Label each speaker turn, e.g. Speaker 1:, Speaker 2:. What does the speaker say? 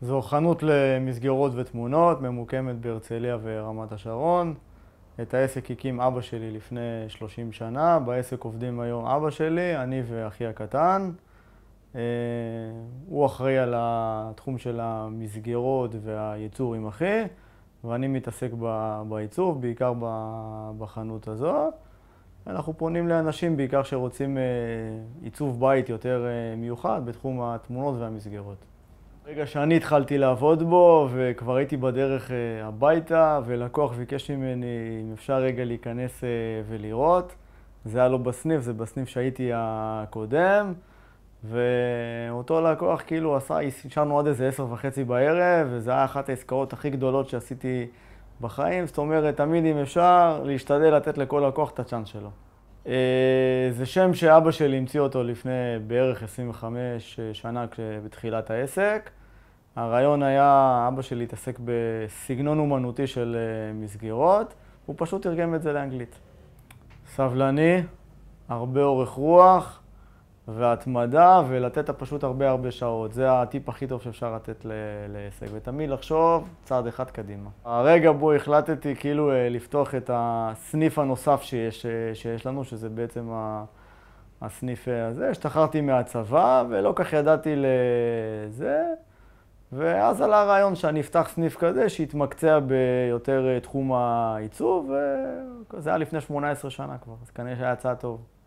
Speaker 1: זו חנות למסגרות ותמונות, ממוקמת בהרצליה ורמת השרון. את העסק הקים אבא שלי לפני 30 שנה, בעסק עובדים היום אבא שלי, אני ואחי הקטן. אה, הוא אחראי על התחום של המסגרות והייצור עם אחי, ואני מתעסק בייצור, בעיקר בחנות הזו. אנחנו פונים לאנשים בעיקר שרוצים אה, עיצוב בית יותר אה, מיוחד בתחום התמונות והמסגרות. ברגע שאני התחלתי לעבוד בו, וכבר הייתי בדרך אה, הביתה, ולקוח ביקש ממני אם אפשר רגע להיכנס אה, ולראות. זה היה לא בסניף, זה בסניף שהייתי הקודם, ואותו לקוח כאילו עשה, השארנו עד איזה עשר וחצי בערב, וזו הייתה אחת העסקאות הכי גדולות שעשיתי בחיים. זאת אומרת, תמיד אם אפשר, להשתדל לתת לכל לקוח את הצ'אנס שלו. אה, זה שם שאבא שלי המציא אותו לפני בערך 25 אה, שנה בתחילת העסק. הרעיון היה, אבא שלי התעסק בסגנון אומנותי של אה, מסגרות, הוא פשוט תרגם את זה לאנגלית. סבלני, הרבה אורך רוח, והתמדה ולתת פשוט הרבה הרבה שעות. זה הטיפ הכי טוב שאפשר לתת להישג, ותמיד לחשוב צעד אחד קדימה. הרגע בו החלטתי כאילו אה, לפתוח את הסניף הנוסף שיש, אה, שיש לנו, שזה בעצם ה... הסניף אה, הזה, השתחררתי מהצבא ולא כך ידעתי לזה, ואז עלה הרעיון שאני אפתח סניף כזה שהתמקצע ביותר תחום העיצוב, וזה היה לפני 18 שנה כבר, אז כנראה שהיה הצעה טוב.